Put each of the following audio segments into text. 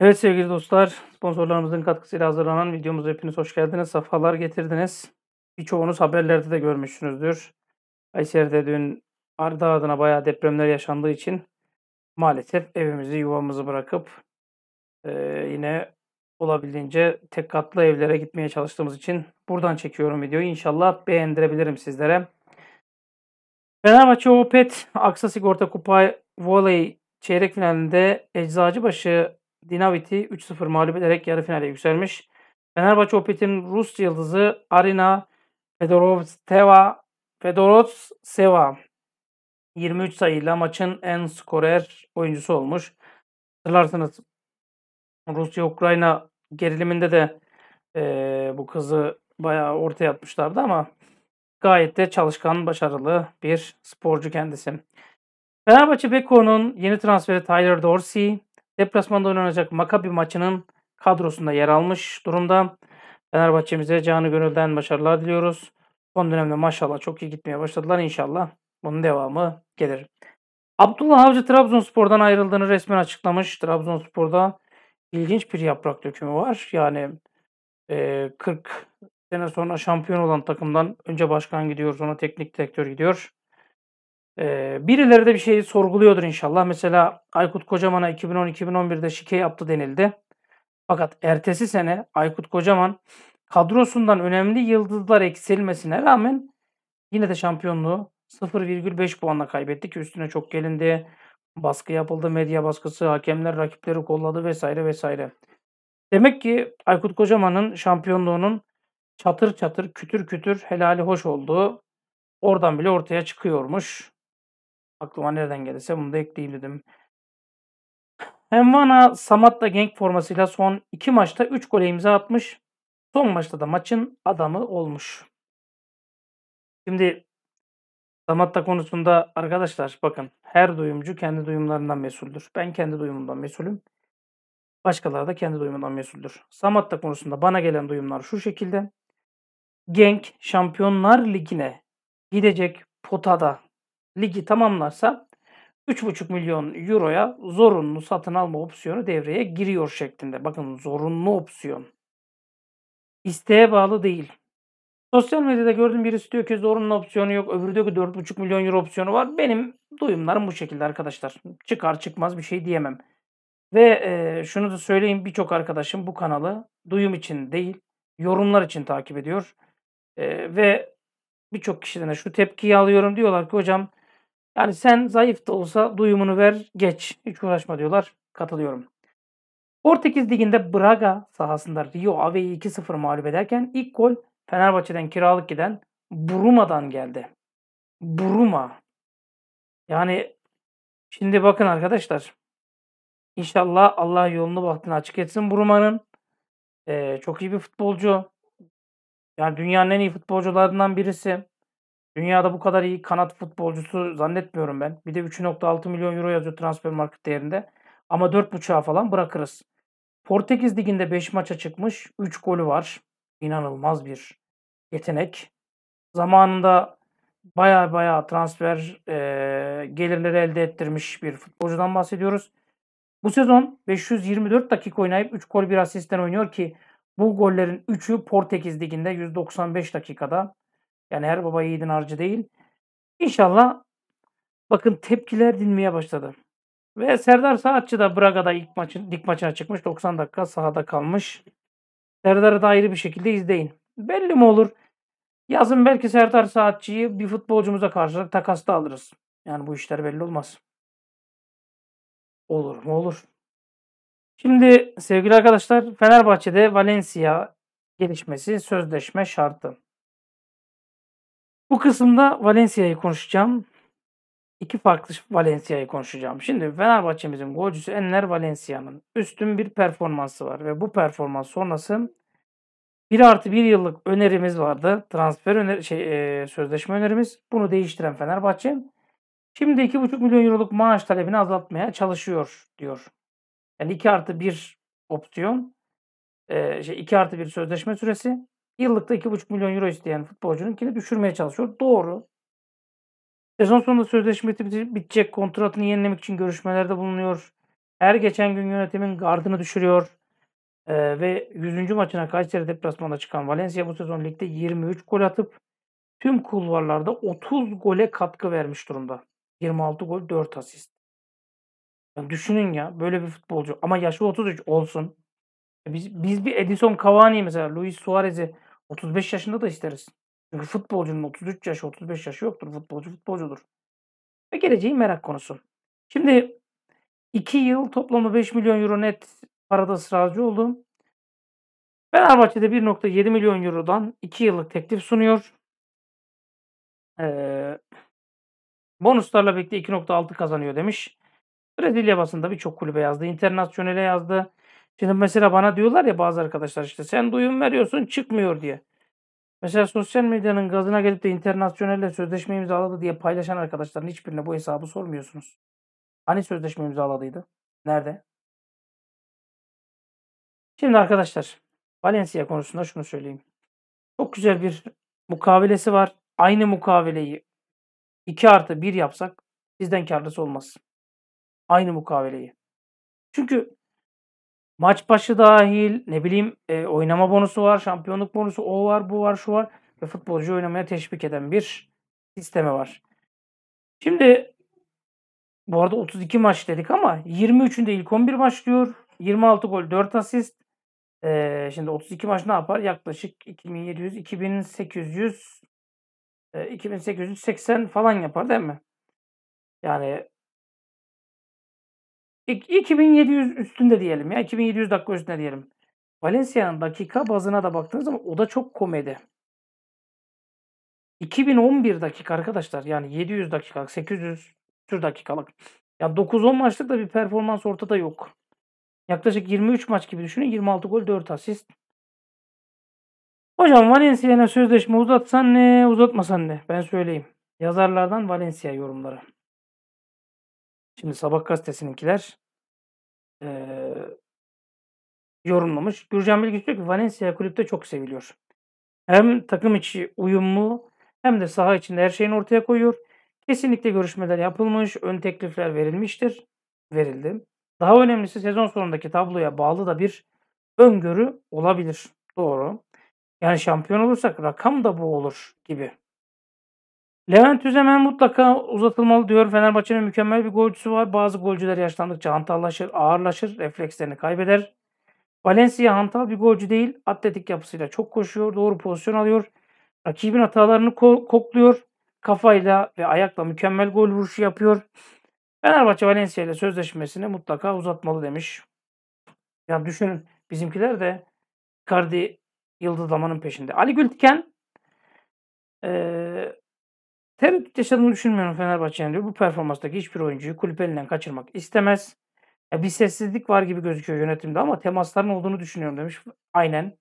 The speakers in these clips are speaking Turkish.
Evet sevgili dostlar, sponsorlarımızın katkısıyla hazırlanan videomuza hepiniz hoş geldiniz. Safalar getirdiniz. Birçoğunuz haberlerde de görmüşsünüzdür. Kayseri'de dün Arda adına bayağı depremler yaşandığı için maalesef evimizi, yuvamızı bırakıp e, yine olabildiğince tek katlı evlere gitmeye çalıştığımız için buradan çekiyorum videoyu. İnşallah beğendirebilirim sizlere. Fenerbahçe Opet Aksa Sigorta Kupa Voley çeyrek finalinde Eczacıbaşı Dinavit'i 3-0 mağlup ederek yarı finale yükselmiş. Fenerbahçe Opet'in Rus yıldızı Arina Fedorovsteva Fedorovseva 23 sayıyla maçın en skorer oyuncusu olmuş. Hatırlarsınız Rusya-Ukrayna geriliminde de e, bu kızı bayağı ortaya atmışlardı ama gayet de çalışkan, başarılı bir sporcu kendisi. Fenerbahçe Beko'nun yeni transferi Tyler Dorsey Deplasmanda oynanacak Makabi maçının kadrosunda yer almış durumda. Fenerbahçe'mize canı gönülden başarılar diliyoruz. Son dönemde maşallah çok iyi gitmeye başladılar inşallah. Bunun devamı gelir. Abdullah Avcı Trabzonspor'dan ayrıldığını resmen açıklamış. Trabzonspor'da ilginç bir yaprak dökümü var. Yani e, 40 sene sonra şampiyon olan takımdan önce başkan gidiyor, sonra teknik direktör gidiyor. Ee, birileri de bir şeyi sorguluyordur inşallah. Mesela Aykut Kocaman'a 2010-2011'de şike yaptı denildi. Fakat ertesi sene Aykut Kocaman kadrosundan önemli yıldızlar eksilmesine rağmen yine de şampiyonluğu 0,5 puanla kaybetti ki üstüne çok gelindi. Baskı yapıldı, medya baskısı, hakemler rakipleri kolladı vesaire vesaire. Demek ki Aykut Kocaman'ın şampiyonluğunun çatır çatır, kütür kütür helali hoş olduğu oradan bile ortaya çıkıyormuş. Aklıma nereden gelirse bunu da ekleyeyim dedim. Envana Samatta genk formasıyla son 2 maçta 3 gole imza atmış. Son maçta da maçın adamı olmuş. Şimdi Samatta konusunda arkadaşlar bakın her duyumcu kendi duyumlarından mesuldür. Ben kendi duyumumdan mesulüm. Başkaları da kendi duyumundan mesuldür. Samatta konusunda bana gelen duyumlar şu şekilde. Genk Şampiyonlar Ligi'ne gidecek potada ligi tamamlarsa 3,5 milyon euroya zorunlu satın alma opsiyonu devreye giriyor şeklinde. Bakın zorunlu opsiyon. İsteğe bağlı değil. Sosyal medyada gördüğüm birisi diyor ki zorunlu opsiyonu yok. Öbürü diyor ki 4,5 milyon euro opsiyonu var. Benim duyumlarım bu şekilde arkadaşlar. Çıkar çıkmaz bir şey diyemem. Ve e, şunu da söyleyeyim birçok arkadaşım bu kanalı duyum için değil yorumlar için takip ediyor. E, ve birçok kişiden şu tepkiyi alıyorum. Diyorlar ki hocam yani sen zayıf da olsa duyumunu ver geç. Hiç uğraşma diyorlar. Katılıyorum. Portekiz Ligi'nde Braga sahasında Rio Ave'yi 2-0 mağlup ederken ilk gol Fenerbahçe'den kiralık giden Bruma'dan geldi. Bruma. Yani şimdi bakın arkadaşlar. İnşallah Allah yolunu baktığını açık etsin Bruma'nın. Ee, çok iyi bir futbolcu. Yani dünyanın en iyi futbolcularından birisi. Dünyada bu kadar iyi kanat futbolcusu zannetmiyorum ben. Bir de 3.6 milyon euro yazıyor transfer market değerinde. Ama 4.5'a falan bırakırız. Portekiz liginde 5 maça çıkmış. 3 golü var. İnanılmaz bir yetenek. Zamanında baya baya transfer e, gelirleri elde ettirmiş bir futbolcudan bahsediyoruz. Bu sezon 524 dakika oynayıp 3 gol bir asistten oynuyor ki bu gollerin 3'ü Portekiz liginde 195 dakikada yani her baba yiğidin harcı değil. İnşallah bakın tepkiler dinmeye başladı. Ve Serdar Saatçı da Braga'da ilk maçın, lig maçına çıkmış. 90 dakika sahada kalmış. Serdar'ı da ayrı bir şekilde izleyin. Belli mi olur? Yazın belki Serdar Saatçı'yı bir futbolcumuza karşılık takasta alırız. Yani bu işler belli olmaz. Olur mu olur. Şimdi sevgili arkadaşlar Fenerbahçe'de Valencia gelişmesi sözleşme şartı. Bu kısımda Valencia'yı konuşacağım. İki farklı Valencia'yı konuşacağım. Şimdi Fenerbahçe'mizin golcüsü Enner Valencia'nın üstün bir performansı var ve bu performans sonrası 1 artı 1 yıllık önerimiz vardı. Transfer öner şey, e, sözleşme önerimiz. Bunu değiştiren Fenerbahçe şimdi 2,5 milyon euroluk maaş talebini azaltmaya çalışıyor diyor. Yani 2 artı 1 opsiyon. E, şey, 2 artı 1 sözleşme süresi. Yıllıkta 2,5 milyon euro isteyen futbolcununkini düşürmeye çalışıyor. Doğru. Sezon sonunda sözleşmesi bitecek. Kontratını yenilemek için görüşmelerde bulunuyor. Her geçen gün yönetimin gardını düşürüyor. Ee, ve 100. maçına Kayseri deplasmanda çıkan Valencia bu sezon ligde 23 gol atıp tüm kulvarlarda 30 gole katkı vermiş durumda. 26 gol 4 asist. Yani düşünün ya böyle bir futbolcu ama yaşı 33 olsun. Biz, biz bir Edison Cavani mesela Luis Suarez'i 35 yaşında da isteriz. Çünkü futbolcunun 33 yaşı, 35 yaşı yoktur. Futbolcu futbolcudur. Ve geleceği merak konusu. Şimdi 2 yıl toplamda 5 milyon euro net parada ısrarcı oldu. Fenerbahçe'de 1.7 milyon eurodan 2 yıllık teklif sunuyor. Ee, bonuslarla birlikte 2.6 kazanıyor demiş. Brezilya basında birçok kulübe yazdı. Internasyonel'e yazdı. Şimdi mesela bana diyorlar ya bazı arkadaşlar işte sen duyum veriyorsun çıkmıyor diye. Mesela sosyal medyanın gazına gelip de internasyonelle sözleşme imzaladı diye paylaşan arkadaşların hiçbirine bu hesabı sormuyorsunuz. Hani sözleşme imzaladıydı? Nerede? Şimdi arkadaşlar Valencia konusunda şunu söyleyeyim. Çok güzel bir mukavelesi var. Aynı mukaveleyi 2 artı 1 yapsak bizden karlısı olmaz. Aynı mukaveleyi. Çünkü Maç başı dahil ne bileyim e, oynama bonusu var, şampiyonluk bonusu o var, bu var, şu var. Ve futbolcu oynamaya teşvik eden bir sistemi var. Şimdi bu arada 32 maç dedik ama 23'ünde ilk 11 başlıyor. 26 gol 4 asist. Ee, şimdi 32 maç ne yapar? Yaklaşık 2700, 2800 e, 2880 falan yapar değil mi? Yani 2700 üstünde diyelim ya. 2700 dakika üstünde diyelim. Valencia'nın dakika bazına da baktığınız zaman o da çok komedi. 2011 dakika arkadaşlar. Yani 700 dakikalık, 800 tür dakikalık. Ya 9-10 maçlık da bir performans ortada yok. Yaklaşık 23 maç gibi düşünün. 26 gol, 4 asist. Hocam Valencia'ya sözleşme uzatsan ne, uzatmasan ne? Ben söyleyeyim. Yazarlardan Valencia yorumları. Şimdi Sabah gazetesindekiler ee, yorumlamış. Gürcan Bilgiç diyor ki Valencia kulüpte çok seviliyor. Hem takım içi uyumlu hem de saha içinde her şeyini ortaya koyuyor. Kesinlikle görüşmeler yapılmış, ön teklifler verilmiştir. Verildi. Daha önemlisi sezon sonundaki tabloya bağlı da bir öngörü olabilir. Doğru. Yani şampiyon olursak rakam da bu olur gibi. Levent Üzemen mutlaka uzatılmalı diyor. Fenerbahçe'nin mükemmel bir golcüsü var. Bazı golcüler yaşlandıkça hantallaşır, ağırlaşır, reflekslerini kaybeder. Valencia hantal bir golcü değil. Atletik yapısıyla çok koşuyor, doğru pozisyon alıyor. Rakibin hatalarını ko- kokluyor. Kafayla ve ayakla mükemmel gol vuruşu yapıyor. Fenerbahçe Valencia ile sözleşmesini mutlaka uzatmalı demiş. Ya düşünün bizimkiler de Kardi yıldızlamanın peşinde. Ali Gültiken ee, Tereddüt yaşadığını düşünmüyorum Fenerbahçe'nin diyor. Bu performanstaki hiçbir oyuncuyu kulüp elinden kaçırmak istemez. Ya bir sessizlik var gibi gözüküyor yönetimde ama temasların olduğunu düşünüyorum demiş. Aynen.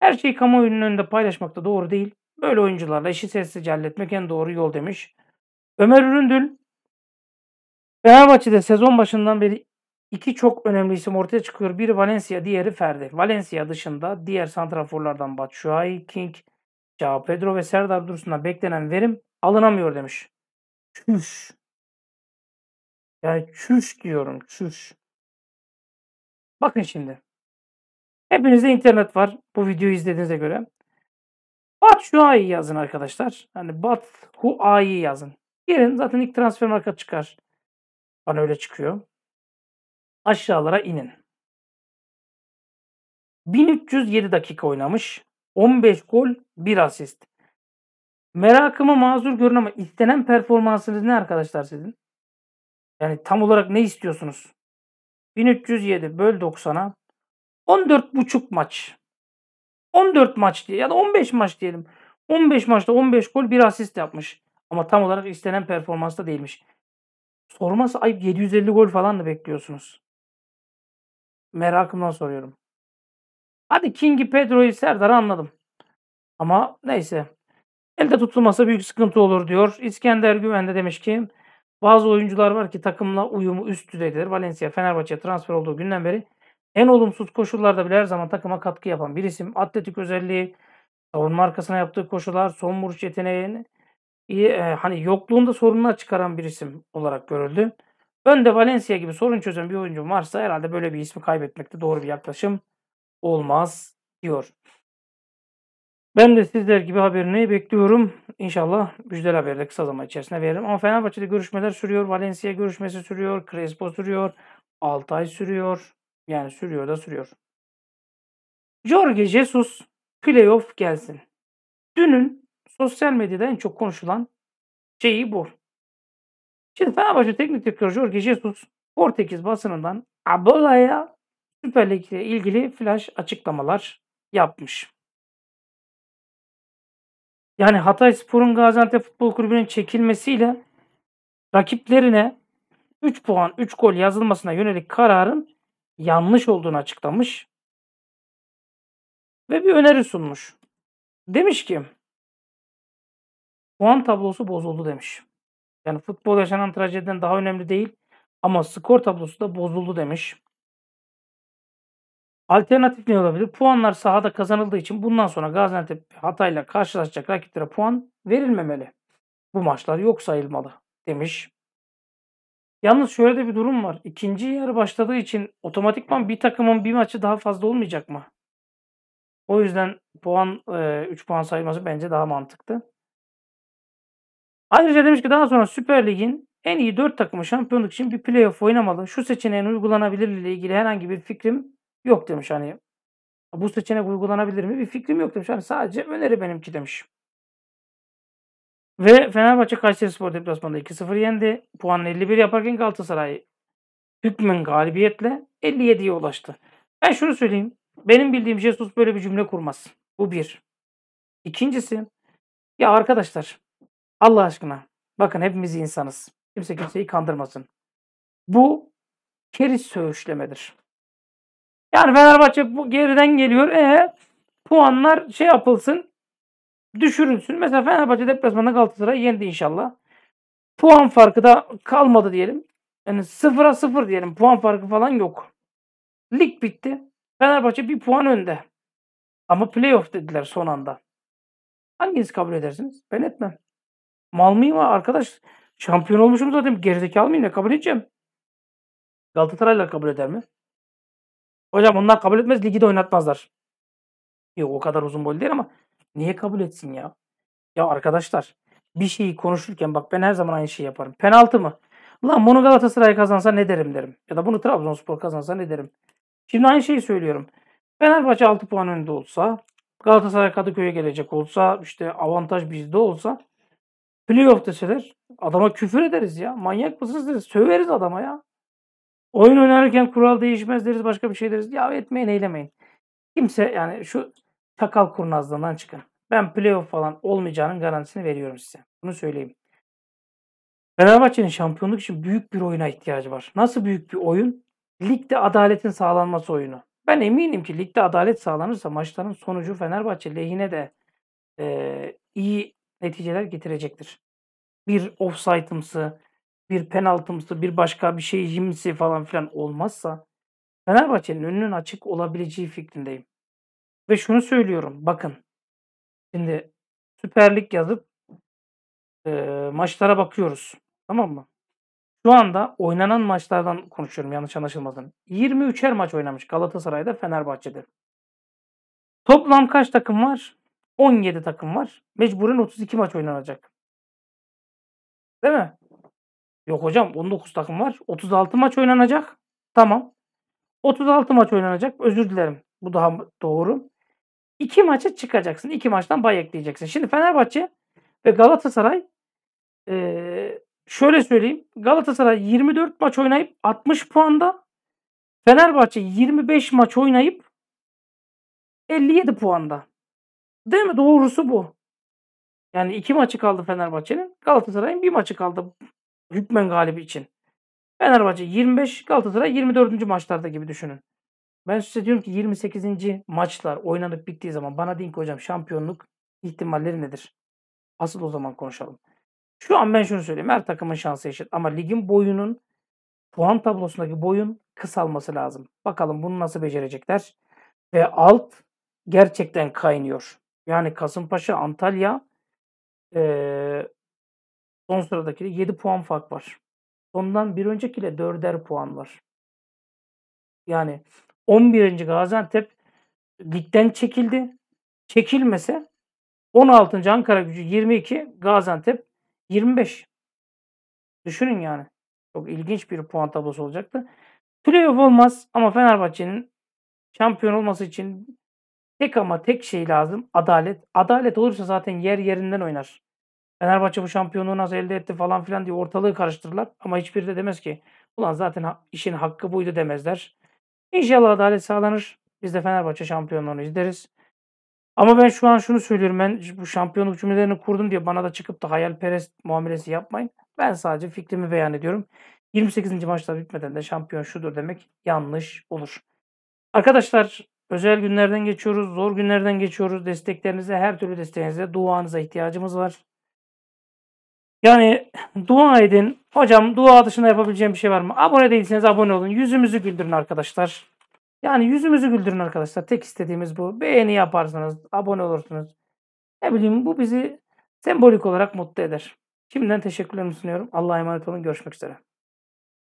Her şeyi kamuoyunun önünde paylaşmak da doğru değil. Böyle oyuncularla işi sessizce halletmek en doğru yol demiş. Ömer Üründül Fenerbahçe'de sezon başından beri iki çok önemli isim ortaya çıkıyor. Biri Valencia, diğeri Ferdi. Valencia dışında diğer santraforlardan Batshuayi, King, Cevap Pedro ve Serdar Dursun'dan beklenen verim alınamıyor demiş. Çüş. Yani çüş diyorum çüş. Bakın şimdi. Hepinizde internet var bu videoyu izlediğinize göre. Bat şu ayı yazın arkadaşlar. Hani Bat hu ayı yazın. Gelin zaten ilk transfer marka çıkar. Bana öyle çıkıyor. Aşağılara inin. 1307 dakika oynamış. 15 gol 1 asist. Merakımı mazur görün ama istenen performansınız ne arkadaşlar sizin? Yani tam olarak ne istiyorsunuz? 1307 böl 90'a 14,5 maç. 14 maç diye ya da 15 maç diyelim. 15 maçta 15 gol 1 asist yapmış. Ama tam olarak istenen performansta değilmiş. Sorması ayıp 750 gol falan da bekliyorsunuz. Merakımdan soruyorum. Hadi King'i Pedro'yu Serdar'ı anladım. Ama neyse. Elde tutulmasa büyük sıkıntı olur diyor. İskender güvende demiş ki bazı oyuncular var ki takımla uyumu üst düzeydedir. Valencia Fenerbahçe transfer olduğu günden beri en olumsuz koşullarda bile her zaman takıma katkı yapan bir isim. Atletik özelliği, savunma arkasına yaptığı koşular, son vuruş yeteneğini iyi, e, hani yokluğunda sorunlar çıkaran bir isim olarak görüldü. Önde Valencia gibi sorun çözen bir oyuncu varsa herhalde böyle bir ismi kaybetmekte doğru bir yaklaşım olmaz diyor. Ben de sizler gibi haberini bekliyorum. İnşallah müjdeli haberi de kısa zaman içerisinde veririm. Ama Fenerbahçe'de görüşmeler sürüyor. Valencia görüşmesi sürüyor. Crespo sürüyor. Altay sürüyor. Yani sürüyor da sürüyor. Jorge Jesus playoff gelsin. Dünün sosyal medyada en çok konuşulan şeyi bu. Şimdi Fenerbahçe teknik direktörü Jorge Jesus Portekiz basınından Abola'ya Süper Lig ilgili flash açıklamalar yapmış. Yani Hatay Spor'un Gaziantep Futbol Kulübü'nün çekilmesiyle rakiplerine 3 puan 3 gol yazılmasına yönelik kararın yanlış olduğunu açıklamış. Ve bir öneri sunmuş. Demiş ki puan tablosu bozuldu demiş. Yani futbol yaşanan trajediden daha önemli değil ama skor tablosu da bozuldu demiş. Alternatif ne olabilir? Puanlar sahada kazanıldığı için bundan sonra Gaziantep Hatay'la karşılaşacak rakiplere puan verilmemeli. Bu maçlar yok sayılmalı demiş. Yalnız şöyle de bir durum var. İkinci yarı başladığı için otomatikman bir takımın bir maçı daha fazla olmayacak mı? O yüzden puan 3 e, puan sayılması bence daha mantıklı. Ayrıca demiş ki daha sonra Süper Lig'in en iyi 4 takımı şampiyonluk için bir playoff oynamalı. Şu seçeneğin uygulanabilirliği ile ilgili herhangi bir fikrim Yok demiş hani bu seçenek uygulanabilir mi? Bir fikrim yok demiş. Hani sadece öneri benimki demiş. Ve Fenerbahçe Kayseri Spor deplasmanında 2-0 yendi. Puan 51 yaparken Galatasaray hükmen galibiyetle 57'ye ulaştı. Ben şunu söyleyeyim. Benim bildiğim Jesus böyle bir cümle kurmaz. Bu bir. İkincisi ya arkadaşlar Allah aşkına bakın hepimiz insanız. Kimse kimseyi kandırmasın. Bu keriz söğüşlemedir. Yani Fenerbahçe bu geriden geliyor. E puanlar şey yapılsın düşürülsün. Mesela Fenerbahçe deplasmanda Galatasaray'ı yendi inşallah. Puan farkı da kalmadı diyelim. Yani sıfıra sıfır diyelim. Puan farkı falan yok. Lig bitti. Fenerbahçe bir puan önde. Ama playoff dediler son anda. Hanginiz kabul edersiniz? Ben etmem. Mal mıyım arkadaş? Şampiyon olmuşum zaten. Gerizekalı mıyım? Ne kabul edeceğim? Galatasaraylar kabul eder mi? Hocam onlar kabul etmez ligi de oynatmazlar. Yok o kadar uzun boylu değil ama niye kabul etsin ya? Ya arkadaşlar bir şeyi konuşurken bak ben her zaman aynı şeyi yaparım. Penaltı mı? Lan bunu Galatasaray kazansa ne derim derim. Ya da bunu Trabzonspor kazansa ne derim. Şimdi aynı şeyi söylüyorum. Fenerbahçe 6 puan önde olsa, Galatasaray Kadıköy'e gelecek olsa, işte avantaj bizde olsa playoff deseler adama küfür ederiz ya. Manyak mısınız deriz. Söveriz adama ya. Oyun oynarken kural değişmez deriz başka bir şey deriz. Ya etmeyin eylemeyin. Kimse yani şu takal kurnazlığından çıkın. Ben playoff falan olmayacağının garantisini veriyorum size. Bunu söyleyeyim. Fenerbahçe'nin şampiyonluk için büyük bir oyuna ihtiyacı var. Nasıl büyük bir oyun? Ligde adaletin sağlanması oyunu. Ben eminim ki ligde adalet sağlanırsa maçların sonucu Fenerbahçe lehine de e, iyi neticeler getirecektir. Bir offside'ımsı, bir penaltımsı, bir başka bir şey jimsi falan filan olmazsa Fenerbahçe'nin önünün açık olabileceği fikrindeyim. Ve şunu söylüyorum bakın. Şimdi süperlik yazıp e, maçlara bakıyoruz. Tamam mı? Şu anda oynanan maçlardan konuşuyorum yanlış anlaşılmasın. 23'er maç oynamış Galatasaray'da Fenerbahçe'de. Toplam kaç takım var? 17 takım var. Mecburen 32 maç oynanacak. Değil mi? Yok hocam 19 takım var. 36 maç oynanacak. Tamam. 36 maç oynanacak. Özür dilerim. Bu daha doğru. İki maça çıkacaksın. İki maçtan bay ekleyeceksin. Şimdi Fenerbahçe ve Galatasaray şöyle söyleyeyim. Galatasaray 24 maç oynayıp 60 puanda. Fenerbahçe 25 maç oynayıp 57 puanda. Değil mi? Doğrusu bu. Yani iki maçı kaldı Fenerbahçe'nin. Galatasaray'ın bir maçı kaldı hükmen galibi için. Fenerbahçe 25, Galatasaray 24. maçlarda gibi düşünün. Ben size diyorum ki 28. maçlar oynanıp bittiği zaman bana deyin ki hocam şampiyonluk ihtimalleri nedir? Asıl o zaman konuşalım. Şu an ben şunu söyleyeyim. Her takımın şansı eşit. Ama ligin boyunun puan tablosundaki boyun kısalması lazım. Bakalım bunu nasıl becerecekler. Ve alt gerçekten kaynıyor. Yani Kasımpaşa, Antalya, ee, Son sıradaki 7 puan fark var. Sondan bir öncekiyle 4'er puan var. Yani 11. Gaziantep ligden çekildi. Çekilmese 16. Ankara gücü 22, Gaziantep 25. Düşünün yani. Çok ilginç bir puan tablosu olacaktı. Playoff olmaz ama Fenerbahçe'nin şampiyon olması için tek ama tek şey lazım. Adalet. Adalet olursa zaten yer yerinden oynar. Fenerbahçe bu şampiyonluğu nasıl elde etti falan filan diye ortalığı karıştırırlar. Ama hiçbiri de demez ki ulan zaten işin hakkı buydu demezler. İnşallah adalet sağlanır. Biz de Fenerbahçe şampiyonluğunu izleriz. Ama ben şu an şunu söylüyorum. Ben bu şampiyonluk cümlelerini kurdum diye bana da çıkıp da hayalperest muamelesi yapmayın. Ben sadece fikrimi beyan ediyorum. 28. maçta bitmeden de şampiyon şudur demek yanlış olur. Arkadaşlar özel günlerden geçiyoruz. Zor günlerden geçiyoruz. Desteklerinize her türlü desteğinize duanıza ihtiyacımız var. Yani dua edin. Hocam dua dışında yapabileceğim bir şey var mı? Abone değilseniz abone olun. Yüzümüzü güldürün arkadaşlar. Yani yüzümüzü güldürün arkadaşlar. Tek istediğimiz bu. Beğeni yaparsanız, abone olursunuz. Ne bileyim bu bizi sembolik olarak mutlu eder. Şimdiden teşekkürlerimi sunuyorum. Allah'a emanet olun. Görüşmek üzere.